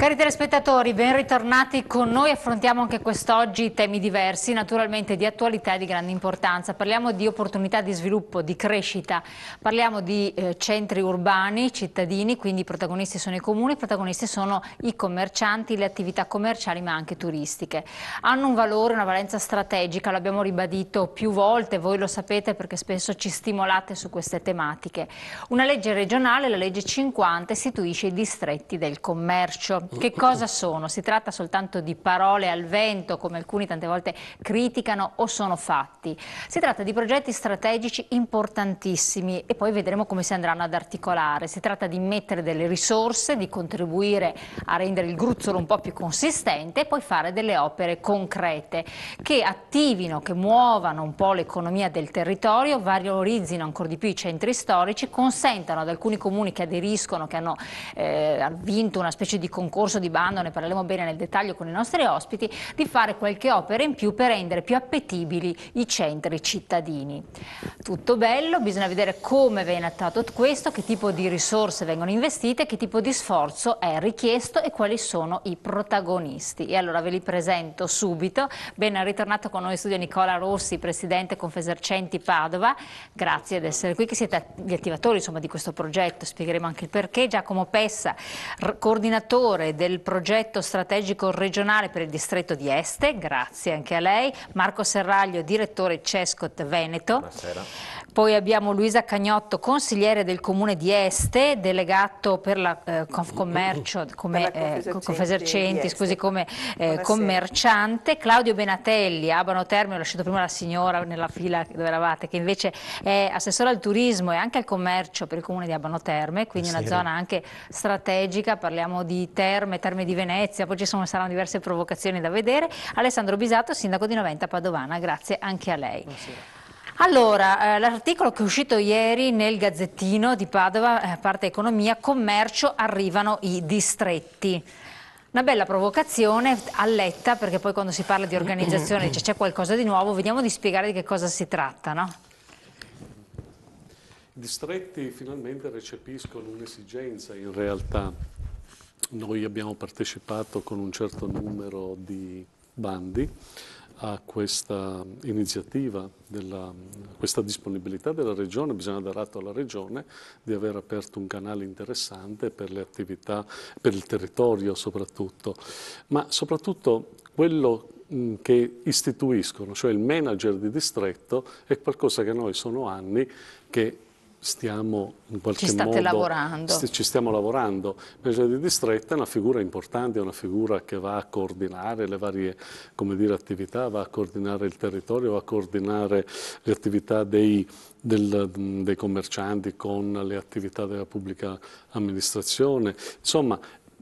Cari telespettatori, ben ritornati con noi. Affrontiamo anche quest'oggi temi diversi, naturalmente di attualità e di grande importanza. Parliamo di opportunità di sviluppo, di crescita, parliamo di eh, centri urbani, cittadini, quindi i protagonisti sono i comuni, i protagonisti sono i commercianti, le attività commerciali ma anche turistiche. Hanno un valore, una valenza strategica, l'abbiamo ribadito più volte, voi lo sapete perché spesso ci stimolate su queste tematiche. Una legge regionale, la legge 50, istituisce i distretti del commercio. Che cosa sono? Si tratta soltanto di parole al vento, come alcuni tante volte criticano, o sono fatti? Si tratta di progetti strategici importantissimi e poi vedremo come si andranno ad articolare. Si tratta di mettere delle risorse, di contribuire a rendere il gruzzolo un po' più consistente e poi fare delle opere concrete che attivino, che muovano un po' l'economia del territorio, valorizzino ancora di più i centri storici, consentano ad alcuni comuni che aderiscono, che hanno eh, vinto una specie di concorso corso di bando, ne parleremo bene nel dettaglio con i nostri ospiti, di fare qualche opera in più per rendere più appetibili i centri cittadini. Tutto bello, bisogna vedere come viene attuato questo, che tipo di risorse vengono investite, che tipo di sforzo è richiesto e quali sono i protagonisti. E allora ve li presento subito. Ben ritornato con noi in studio Nicola Rossi, Presidente Confesercenti Padova. Grazie di essere qui, che siete gli attivatori insomma, di questo progetto, spiegheremo anche il perché. Giacomo Pessa, coordinatore del progetto strategico regionale per il distretto di Este, grazie anche a lei, Marco Serraglio, direttore Cescot Veneto. Buonasera. Poi abbiamo Luisa Cagnotto, consigliere del comune di Este, delegato per la eh, Confcommercio, come, per la eh, Confesercenti, scusi, come eh, commerciante, Claudio Benatelli, Abano Termine, ho lasciato prima la signora nella fila dove eravate, che invece è assessore al turismo e anche al commercio per il comune di Abano Terme, quindi una zona anche strategica, parliamo di terme, terme di Venezia, poi ci sono, saranno diverse provocazioni da vedere. Alessandro Bisato, sindaco di Noventa Padovana, grazie anche a lei. Buonasera. Allora, eh, l'articolo che è uscito ieri nel Gazzettino di Padova, eh, parte economia, commercio, arrivano i distretti. Una bella provocazione alletta, perché poi quando si parla di organizzazione dice c'è qualcosa di nuovo, vediamo di spiegare di che cosa si tratta, no? I distretti finalmente recepiscono un'esigenza in realtà. Noi abbiamo partecipato con un certo numero di bandi, a questa iniziativa, della, a questa disponibilità della Regione, bisogna dare atto alla Regione di aver aperto un canale interessante per le attività, per il territorio soprattutto, ma soprattutto quello mm, che istituiscono, cioè il manager di distretto, è qualcosa che noi sono anni che stiamo in qualche ci modo... Lavorando. St ci stiamo lavorando. Il presidente di distretto è una figura importante, è una figura che va a coordinare le varie dire, attività, va a coordinare il territorio, va a coordinare le attività dei, del, dei commercianti con le attività della pubblica amministrazione. Insomma,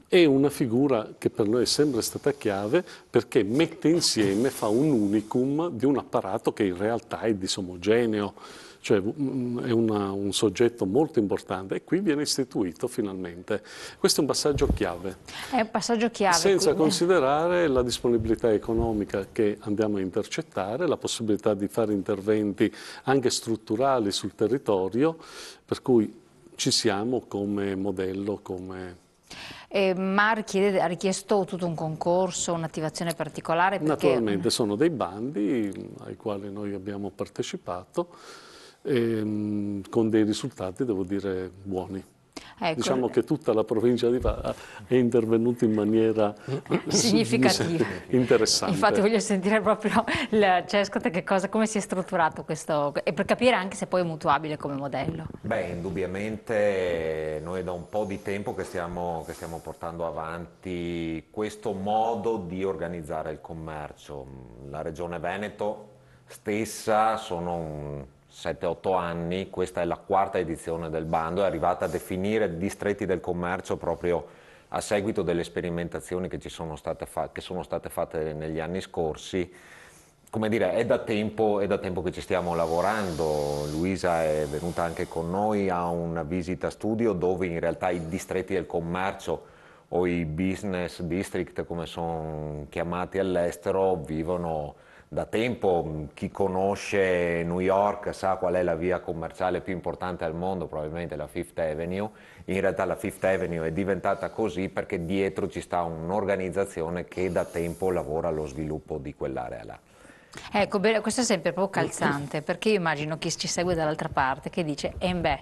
è una figura che per noi è sempre stata chiave perché mette insieme, fa un unicum di un apparato che in realtà è disomogeneo cioè mm, mm, è una, un soggetto molto importante e qui viene istituito finalmente. Questo è un passaggio chiave. È un passaggio chiave. Senza quindi. considerare la disponibilità economica che andiamo a intercettare, la possibilità di fare interventi anche strutturali sul territorio, per cui ci siamo come modello, come... Eh, Mar chiede, ha richiesto tutto un concorso, un'attivazione particolare? Perché... Naturalmente sono dei bandi ai quali noi abbiamo partecipato ehm, con dei risultati, devo dire, buoni. Ecco. Diciamo che tutta la provincia di Parma è intervenuta in maniera eh, significativa, interessante. Infatti voglio sentire proprio il Cesco che cosa, come si è strutturato questo e per capire anche se poi è mutuabile come modello. Beh, indubbiamente noi da un po' di tempo che stiamo, che stiamo portando avanti questo modo di organizzare il commercio. La Regione Veneto stessa sono un 7-8 anni, questa è la quarta edizione del bando, è arrivata a definire distretti del commercio proprio a seguito delle sperimentazioni che, sono state, che sono state fatte negli anni scorsi come dire, è da, tempo, è da, tempo, che ci stiamo lavorando. Luisa è venuta anche con noi a una visita studio dove in realtà i distretti del commercio o i business district, come sono chiamati all'estero, vivono da tempo mm, chi conosce New York sa qual è la via commerciale più importante al mondo, probabilmente la Fifth Avenue. In realtà la Fifth Avenue è diventata così perché dietro ci sta un'organizzazione che da tempo lavora allo sviluppo di quell'area là. Ecco, questo è sempre proprio calzante perché io immagino chi ci segue dall'altra parte che dice, e eh, beh,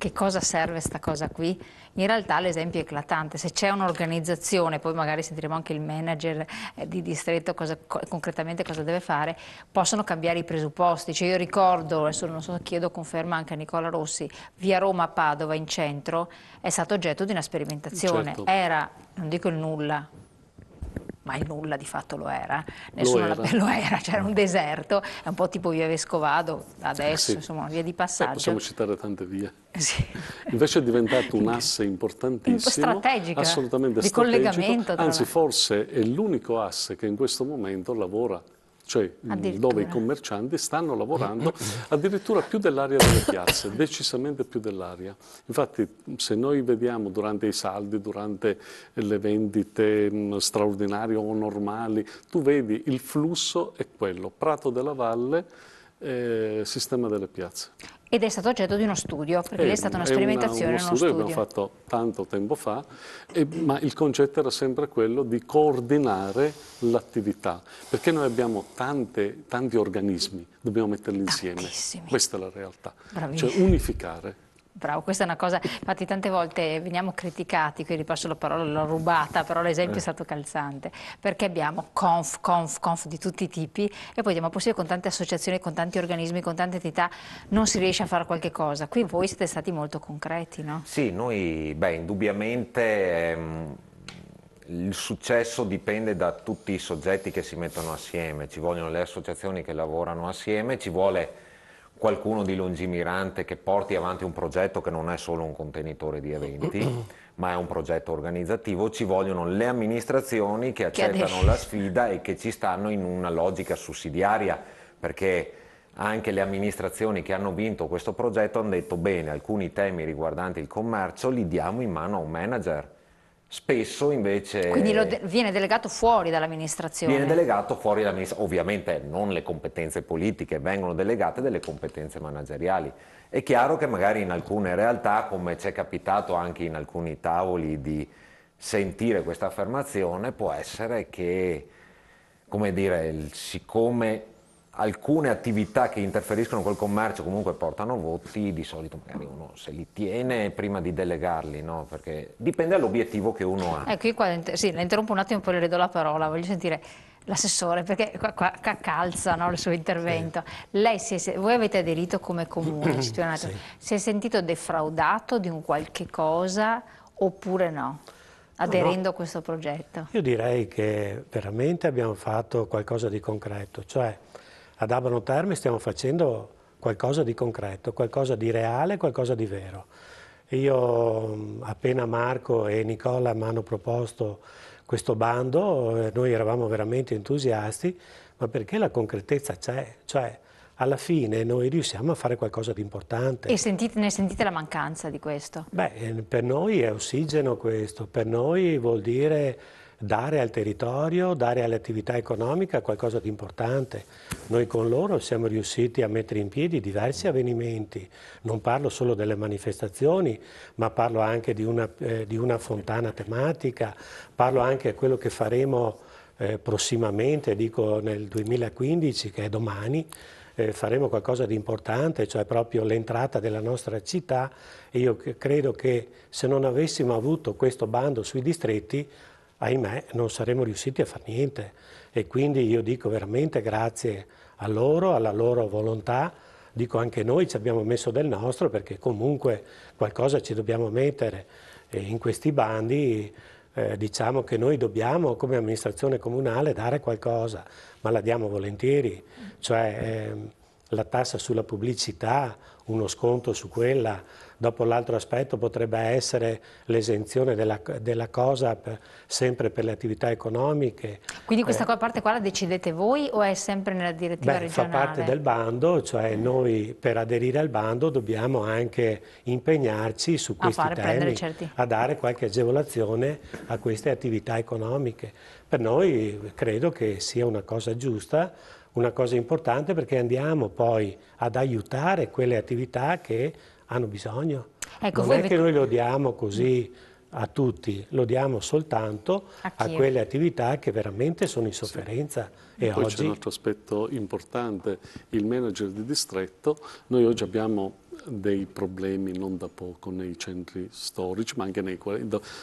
che cosa serve questa cosa qui? In realtà l'esempio è eclatante, se c'è un'organizzazione, poi magari sentiremo anche il manager eh, di distretto cosa, concretamente cosa deve fare, possono cambiare i presupposti, cioè io ricordo, adesso non so, chiedo conferma anche a Nicola Rossi, via Roma a Padova in centro è stato oggetto di una sperimentazione, certo. era, non dico il nulla, ma il nulla di fatto lo era, Nessuno lo era, era c'era un deserto, è un po' tipo via Vescovado adesso, sì. insomma, via di passaggio. Eh, possiamo citare tante vie. Sì. Invece è diventato un asse importantissimo, strategico, assolutamente di strategico, collegamento. Anzi, forse è l'unico asse che in questo momento lavora cioè mm, dove i commercianti stanno lavorando addirittura più dell'area delle piazze, decisamente più dell'area. Infatti se noi vediamo durante i saldi, durante le vendite mm, straordinarie o normali, tu vedi il flusso è quello, Prato della Valle, eh, sistema delle piazze. Ed è stato oggetto di uno studio, perché è, è eh, stata una sperimentazione, una, uno, studio uno studio. Che abbiamo fatto tanto tempo fa, e, ma il concetto era sempre quello di coordinare l'attività, perché noi abbiamo tante, tanti organismi, dobbiamo metterli Tantissimi. insieme. Questa è la realtà, Bravissimo. cioè unificare. Bravo, questa è una cosa, infatti tante volte veniamo criticati, quindi passo la parola, l'ho rubata, però l'esempio eh. è stato calzante, perché abbiamo conf, conf, conf di tutti i tipi e poi diamo possibile con tante associazioni, con tanti organismi, con tante entità, non si riesce a fare qualche cosa. Qui voi siete stati molto concreti, no? Sì, noi, beh, indubbiamente ehm, il successo dipende da tutti i soggetti che si mettono assieme, ci vogliono le associazioni che lavorano assieme, ci vuole qualcuno di lungimirante che porti avanti un progetto che non è solo un contenitore di eventi, ma è un progetto organizzativo, ci vogliono le amministrazioni che accettano la sfida e che ci stanno in una logica sussidiaria, perché anche le amministrazioni che hanno vinto questo progetto hanno detto bene, alcuni temi riguardanti il commercio li diamo in mano a un manager Spesso invece... Quindi de viene delegato fuori dall'amministrazione? Viene delegato fuori dall'amministrazione, ovviamente non le competenze politiche, vengono delegate delle competenze manageriali. È chiaro che magari in alcune realtà, come ci è capitato anche in alcuni tavoli di sentire questa affermazione, può essere che, come dire, siccome alcune attività che interferiscono col commercio comunque portano voti, di solito magari uno se li tiene prima di delegarli, no? perché dipende dall'obiettivo che uno ha. Ecco, io qua sì, la interrompo un attimo e poi le do la parola, voglio sentire l'assessore, perché qua, qua calza no, il suo intervento. Sì. Lei è, voi avete aderito come comune, sì. si è sentito defraudato di un qualche cosa oppure no? aderendo no, no. a questo progetto? Io direi che veramente abbiamo fatto qualcosa di concreto, cioè ad Abano Terme stiamo facendo qualcosa di concreto, qualcosa di reale, qualcosa di vero. Io appena Marco e Nicola mi hanno proposto questo bando, eh, noi eravamo veramente entusiasti, ma perché la concretezza c'è, cioè alla fine noi riusciamo a fare qualcosa di importante. E sentite, ne sentite la mancanza di questo? Beh, eh, per noi è ossigeno questo, per noi vuol dire dare al territorio, dare all'attività economica qualcosa di importante. Noi con loro siamo riusciti a mettere in piedi diversi avvenimenti, non parlo solo delle manifestazioni, ma parlo anche di una, eh, di una fontana tematica, parlo anche di quello che faremo eh, prossimamente, dico nel 2015, che è domani, eh, faremo qualcosa di importante, cioè proprio l'entrata della nostra città e io credo che se non avessimo avuto questo bando sui distretti ahimè non saremmo riusciti a fare niente e quindi io dico veramente grazie a loro, alla loro volontà, dico anche noi ci abbiamo messo del nostro perché comunque qualcosa ci dobbiamo mettere in questi bandi eh, diciamo che noi dobbiamo come amministrazione comunale dare qualcosa, ma la diamo volentieri, cioè, eh, la tassa sulla pubblicità, uno sconto su quella. Dopo l'altro aspetto potrebbe essere l'esenzione della, della cosa sempre per le attività economiche. Quindi questa eh, parte qua la decidete voi o è sempre nella direttiva beh, regionale? Fa parte del bando, cioè mm. noi per aderire al bando dobbiamo anche impegnarci su questi a temi, certi... a dare qualche agevolazione a queste attività economiche. Per noi credo che sia una cosa giusta una cosa importante perché andiamo poi ad aiutare quelle attività che hanno bisogno. Ecco, non è che noi lo diamo così a tutti, lo diamo soltanto a, a quelle attività che veramente sono in sofferenza. Sì. E Poi oggi... c'è un altro aspetto importante, il manager di distretto, noi oggi abbiamo dei problemi non da poco nei centri storici, ma anche nei,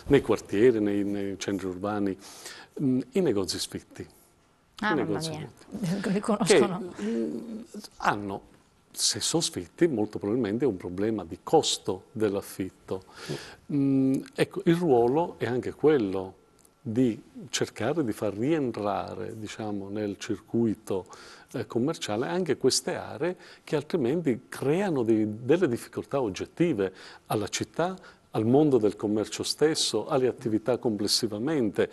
nei quartieri, nei, nei centri urbani, mm, i negozi sfitti Ah, mamma mia, li conoscono. Mm, hanno, se sono sosfitti, molto probabilmente un problema di costo dell'affitto. Mm. mm, ecco, il ruolo è anche quello di cercare di far rientrare diciamo, nel circuito eh, commerciale anche queste aree che altrimenti creano dei, delle difficoltà oggettive alla città, al mondo del commercio stesso, alle attività complessivamente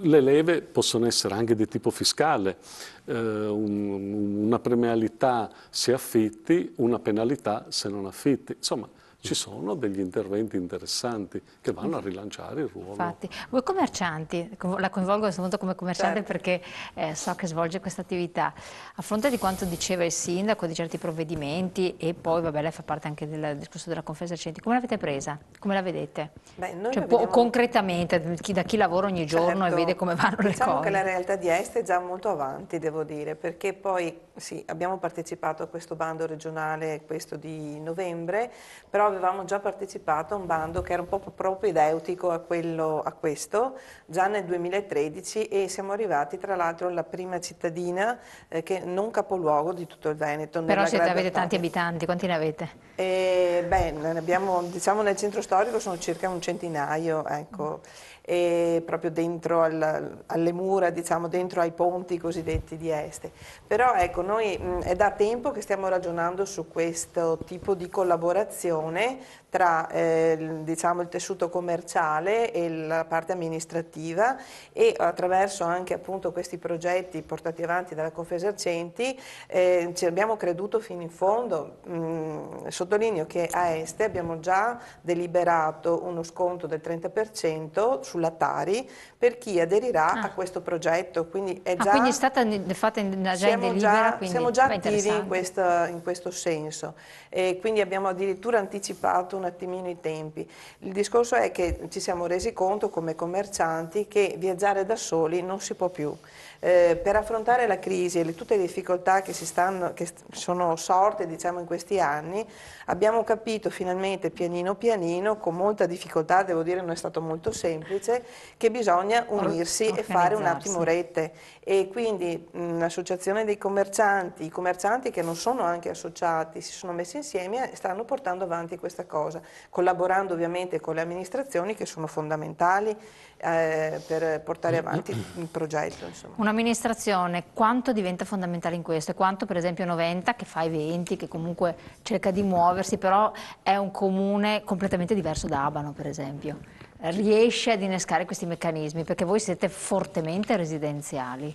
le leve possono essere anche di tipo fiscale, eh, un, una premialità se affitti, una penalità se non affitti. Insomma, ci sono degli interventi interessanti che vanno a rilanciare il ruolo. Infatti, voi commercianti, la coinvolgo a questo punto come commerciante certo. perché eh, so che svolge questa attività, a fronte di quanto diceva il sindaco di certi provvedimenti e poi, vabbè, lei fa parte anche del discorso della conferenza centri, come l'avete presa? Come la vedete? Beh, cioè, vediamo... Concretamente, da chi lavora ogni giorno certo. e vede come vanno diciamo le cose. Diciamo che la realtà di Est è già molto avanti, devo dire, perché poi sì, abbiamo partecipato a questo bando regionale, questo di novembre, però avevamo già partecipato a un bando che era un po' propedeutico a, quello, a questo, già nel 2013 e siamo arrivati tra l'altro alla prima cittadina eh, che non capoluogo di tutto il Veneto. Però siete, avete tanti abitanti, quanti ne avete? E, eh, beh, abbiamo, diciamo nel centro storico sono circa un centinaio, ecco. Mm e proprio dentro al, alle mura, diciamo, dentro ai ponti cosiddetti di Este. Però ecco, noi mh, è da tempo che stiamo ragionando su questo tipo di collaborazione tra eh, diciamo, il tessuto commerciale e la parte amministrativa e attraverso anche appunto, questi progetti portati avanti dalla Confesercenti eh, ci abbiamo creduto fino in fondo. Mm, sottolineo che a Este abbiamo già deliberato uno sconto del 30% sul sulla Tari per chi aderirà ah. a questo progetto. Quindi è ah, già, ah, quindi è stata fatta in agenda siamo libera. Già, siamo già attivi in, questa, in, questo senso e quindi abbiamo addirittura anticipato un attimino i tempi. Il discorso è che ci siamo resi conto come commercianti che viaggiare da soli non si può più. Eh, per affrontare la crisi e le, tutte le difficoltà che, stanno, che sono sorte diciamo, in questi anni, abbiamo capito finalmente pianino pianino, con molta difficoltà, devo dire non è stato molto semplice, che bisogna unirsi e fare un attimo rete. E quindi l'associazione dei commercianti, i commercianti che non sono anche associati, si sono messi insieme e stanno portando avanti questa cosa, collaborando ovviamente con le amministrazioni che sono fondamentali eh, per portare mm, mm. avanti il progetto. Un'amministrazione quanto diventa fondamentale in questo e quanto per esempio Noventa che fa i 20, che comunque cerca di muoversi, però è un comune completamente diverso da Abano per esempio, riesce ad innescare questi meccanismi perché voi siete fortemente residenziali.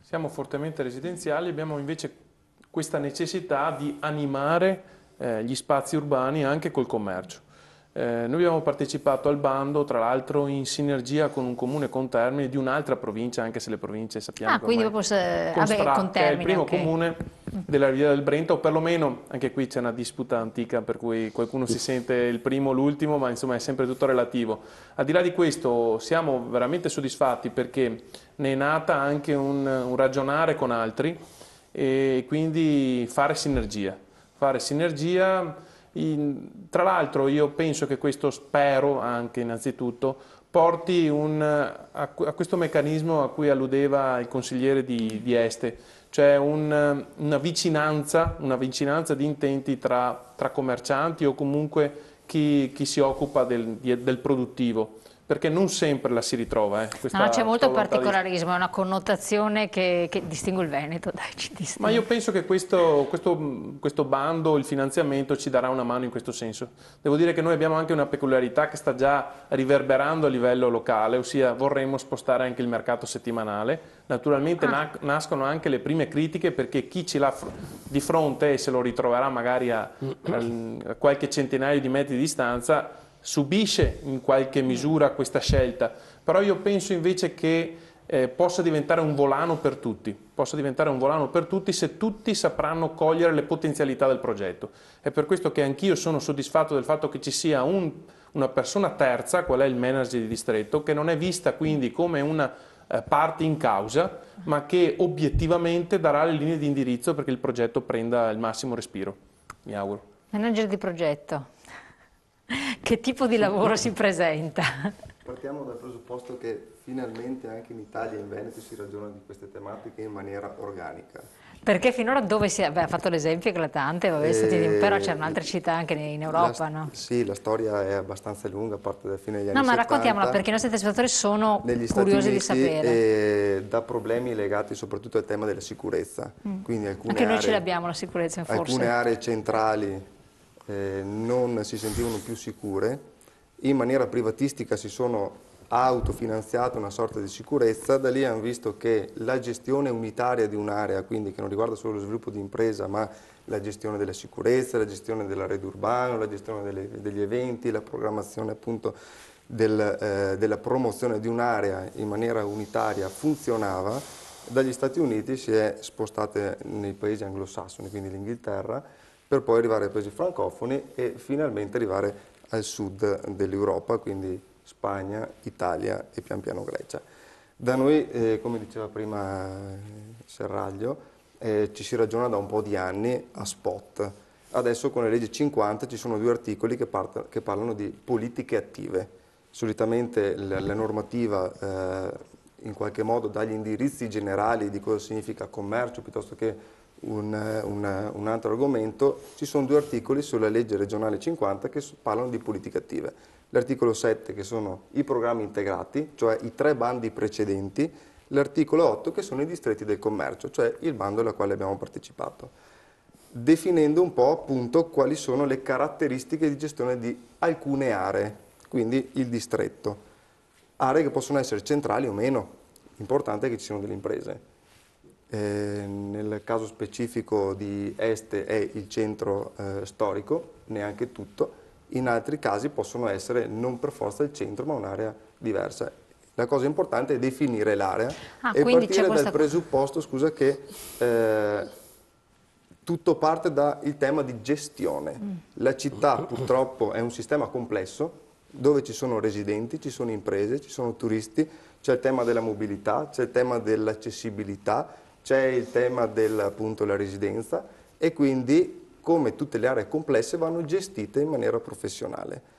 Siamo fortemente residenziali, abbiamo invece questa necessità di animare eh, gli spazi urbani anche col commercio eh, noi abbiamo partecipato al bando, tra l'altro, in sinergia con un comune con termine di un'altra provincia, anche se le province sappiamo ah, quindi ormai, se... con, Vabbè, con Termini, è il primo okay. comune della Riviera del Brenta, o perlomeno, anche qui c'è una disputa antica per cui qualcuno si sente il primo o l'ultimo, ma insomma è sempre tutto relativo. Al di là di questo siamo veramente soddisfatti perché ne è nata anche un, un ragionare con altri e quindi fare sinergia. Fare sinergia in, tra l'altro io penso che questo, spero anche innanzitutto, porti un, a, a, questo meccanismo a cui alludeva il consigliere di, di Este, cioè un, una, vicinanza, una, vicinanza, di intenti tra, tra commercianti o comunque chi, chi si occupa del, del produttivo perché non sempre la si ritrova. Eh, no, c'è molto particolarismo, di... è una connotazione che, che distingue il Veneto, dai, ci distingue. Ma io penso che questo, questo, questo, bando, il finanziamento ci darà una mano in questo senso. Devo dire che noi abbiamo anche una peculiarità che sta già riverberando a livello locale, ossia vorremmo spostare anche il mercato settimanale. Naturalmente ah. na nascono anche le prime critiche perché chi ce l'ha fr di fronte e se lo ritroverà magari a, mm. a, a qualche centinaio di metri di distanza subisce in qualche misura questa scelta, però io penso invece che eh, possa diventare un volano per tutti, possa diventare un volano per tutti se tutti sapranno cogliere le potenzialità del progetto. È per questo che anch'io sono soddisfatto del fatto che ci sia un, una persona terza, qual è il manager di distretto, che non è vista quindi come una eh, parte in causa, ma che obiettivamente darà le linee di indirizzo perché il progetto prenda il massimo respiro, mi auguro. Manager di progetto. che tipo di lavoro si presenta? Partiamo dal presupposto che finalmente anche in Italia e in Veneto si ragiona di queste tematiche in maniera organica. Perché finora dove si è? Beh, ha fatto l'esempio eclatante, Stati Uniti, però c'erano altre eh, città anche in Europa, la, no? Sì, la storia è abbastanza lunga, parte da fine degli anni 70. No, ma raccontiamola perché i nostri telespettatori sono Negli curiosi di sapere. Eh, da problemi legati soprattutto al tema della sicurezza. Mm. Quindi alcune anche noi aree, ce l'abbiamo la sicurezza, forse. Alcune aree centrali eh, non si sentivano più sicure, in maniera privatistica si sono autofinanziate una sorta di sicurezza, da lì hanno visto che la gestione unitaria di un'area, quindi che non riguarda solo lo sviluppo di impresa, ma la gestione della sicurezza, la gestione della rete urbana, la gestione delle, degli eventi, la programmazione appunto del, eh, della promozione di un'area in maniera unitaria funzionava, dagli Stati Uniti si è spostata nei paesi anglosassoni, quindi l'Inghilterra, per poi arrivare ai paesi francofoni e finalmente arrivare al sud dell'Europa, quindi Spagna, Italia e pian piano Grecia. Da noi, eh, come diceva prima eh, Serraglio, eh, ci si ragiona da un po' di anni a spot. Adesso con le leggi 50 ci sono due articoli che, parta, che parlano di politiche attive. Solitamente la, la normativa eh, in qualche modo dà gli indirizzi generali di cosa significa commercio piuttosto che un, una, un, altro argomento, ci sono due articoli sulla legge regionale 50 che parlano di politiche attive. L'articolo 7 che sono i programmi integrati, cioè i tre bandi precedenti, l'articolo 8 che sono i distretti del commercio, cioè il bando al quale abbiamo partecipato definendo un po' appunto quali sono le caratteristiche di gestione di alcune aree, quindi il distretto. Aree che possono essere centrali o meno, l'importante è che ci siano delle imprese. Eh, nel caso specifico di Este è il centro eh, storico, neanche tutto, in altri casi possono essere non per forza il centro ma un'area diversa. La cosa importante è definire l'area ah, e partire questa... dal presupposto scusa, che eh, tutto parte dal tema di gestione. Mm. La città purtroppo è un sistema complesso dove ci sono residenti, ci sono imprese, ci sono turisti, c'è il tema della mobilità, c'è il tema dell'accessibilità, c'è il tema della residenza e quindi come tutte le aree complesse vanno gestite in maniera professionale.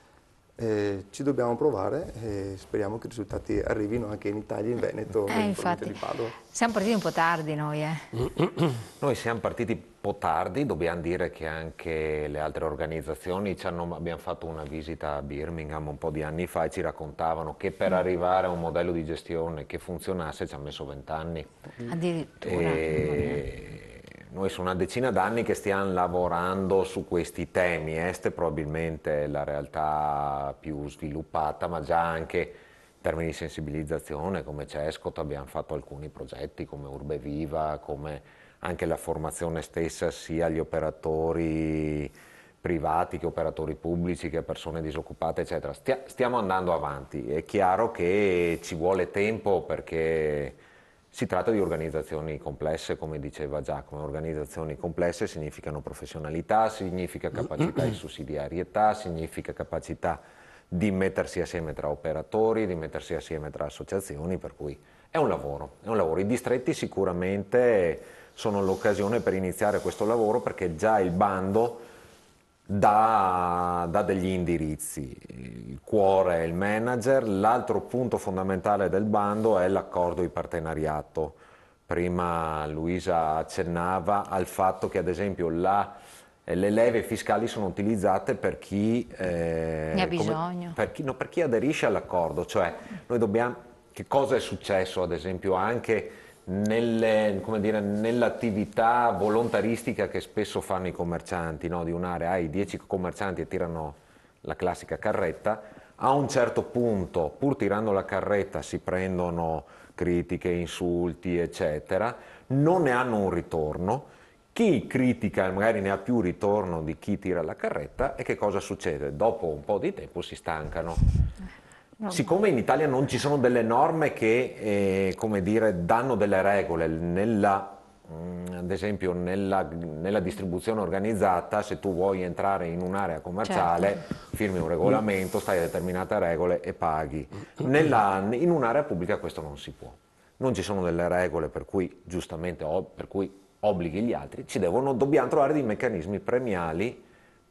Eh, ci dobbiamo provare e speriamo che i risultati arrivino anche in Italia, in Veneto, eh, in infatti, di Padova. Siamo partiti un po' tardi noi, eh. Noi siamo partiti un po' tardi, dobbiamo dire che anche le altre organizzazioni hanno, abbiamo fatto una visita a Birmingham un po' di anni fa e ci raccontavano che per mm. arrivare a un modello di gestione che funzionasse ci ha messo vent'anni. Addirittura. E noi sono una decina d'anni che stiamo lavorando su questi temi. Eh, Est è probabilmente la realtà più sviluppata, ma già anche in termini di sensibilizzazione, come Cescot abbiamo fatto alcuni progetti come Urbe Viva, come anche la formazione stessa sia agli operatori privati che operatori pubblici, che persone disoccupate, eccetera. Stia stiamo andando avanti. È chiaro che ci vuole tempo perché si tratta di organizzazioni complesse, come diceva Giacomo. Organizzazioni complesse significano professionalità, significa capacità di sussidiarietà, significa capacità di mettersi assieme tra operatori, di mettersi assieme tra associazioni, per cui è un lavoro, è un lavoro. I distretti sicuramente sono l'occasione per iniziare questo lavoro perché già il bando dà, dà degli indirizzi, il cuore è il manager, l'altro punto fondamentale del bando è l'accordo di partenariato. Prima Luisa accennava al fatto che ad esempio la eh, le leve fiscali sono utilizzate per chi, eh, ne ha bisogno. Come, per, chi, no, per chi aderisce all'accordo, cioè noi dobbiamo, che cosa è successo ad esempio anche nell'attività volontaristica che spesso fanno i commercianti, no? di un'area hai 10 commercianti e tirano la classica carretta, a un certo punto pur tirando la carretta si prendono critiche, insulti eccetera, non ne hanno un ritorno, chi critica magari ne ha più ritorno di chi tira la carretta e che cosa succede? Dopo un po' di tempo si stancano Siccome in Italia non ci sono delle norme che, eh, come dire, danno delle regole, nella, mh, mm, ad esempio nella, nella, distribuzione organizzata, se tu vuoi entrare in un'area commerciale, certo. firmi un regolamento, stai a determinate regole e paghi. Nella, in un'area pubblica questo non si può. Non ci sono delle regole per cui, giustamente, per cui obblighi gli altri, devono, dobbiamo trovare dei meccanismi premiali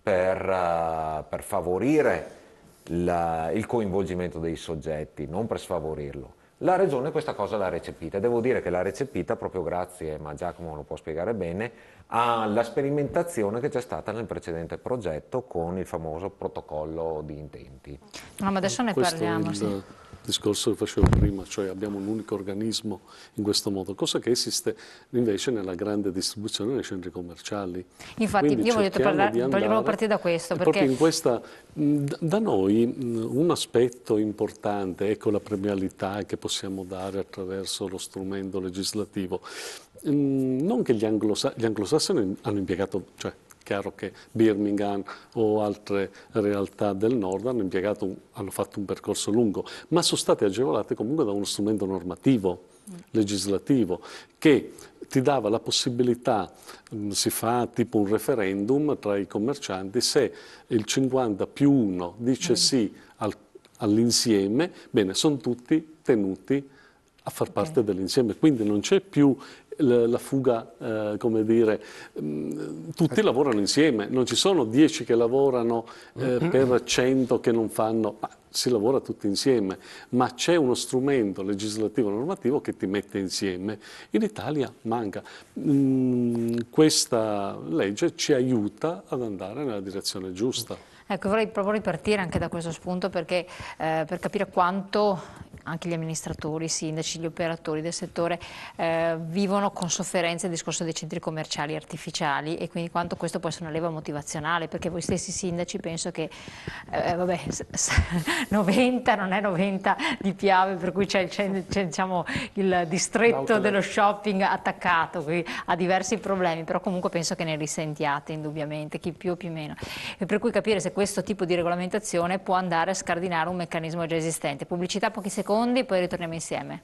per, uh, per favorire la, il coinvolgimento dei soggetti, non per sfavorirlo. La Regione questa cosa l'ha recepita, e devo dire che l'ha recepita proprio grazie, ma Giacomo lo può spiegare bene, alla sperimentazione che c'è stata nel precedente progetto con il famoso protocollo di intenti. No, ma adesso ne Questo parliamo. Il... Sì discorso che facevo prima, cioè abbiamo un unico organismo in questo modo, cosa che esiste invece nella grande distribuzione nei centri commerciali. Infatti Quindi io voglio parlare, vogliamo partire da questo. Perché... Proprio in questa, da noi un aspetto importante, ecco la premialità che possiamo dare attraverso lo strumento legislativo, non che gli, anglosa gli anglosassoni hanno impiegato, cioè Chiaro che Birmingham o altre realtà del nord hanno, impiegato, hanno fatto un percorso lungo, ma sono state agevolate comunque da uno strumento normativo, mm. legislativo, che ti dava la possibilità, mm, si fa tipo un referendum tra i commercianti, se il 50 più 1 dice mm. sì al, all'insieme, bene, sono tutti tenuti a far parte okay. dell'insieme, quindi non c'è più la fuga, eh, come dire, mm, tutti eh. lavorano insieme, non ci sono dieci che lavorano eh, mm-hmm. per cento che non fanno, ma si lavora tutti insieme, ma c'è uno strumento legislativo e normativo che ti mette insieme. In Italia manca. Mm, questa legge ci aiuta ad andare nella direzione giusta. Ecco, vorrei proprio ripartire anche da questo spunto perché, eh, per capire quanto anche gli amministratori, i sindaci, gli operatori del settore eh, vivono con sofferenza il discorso dei centri commerciali artificiali e quindi quanto questo può essere una leva motivazionale, perché voi stessi sindaci penso che, eh, vabbè, 90 non è 90 di Piave, per cui c'è, diciamo, il distretto dello shopping attaccato, qui a diversi problemi, però comunque penso che ne risentiate indubbiamente, chi più o più meno. E per cui capire se questo tipo di regolamentazione può andare a scardinare un meccanismo già esistente. Pubblicità pochi secondi secondi, poi ritorniamo insieme.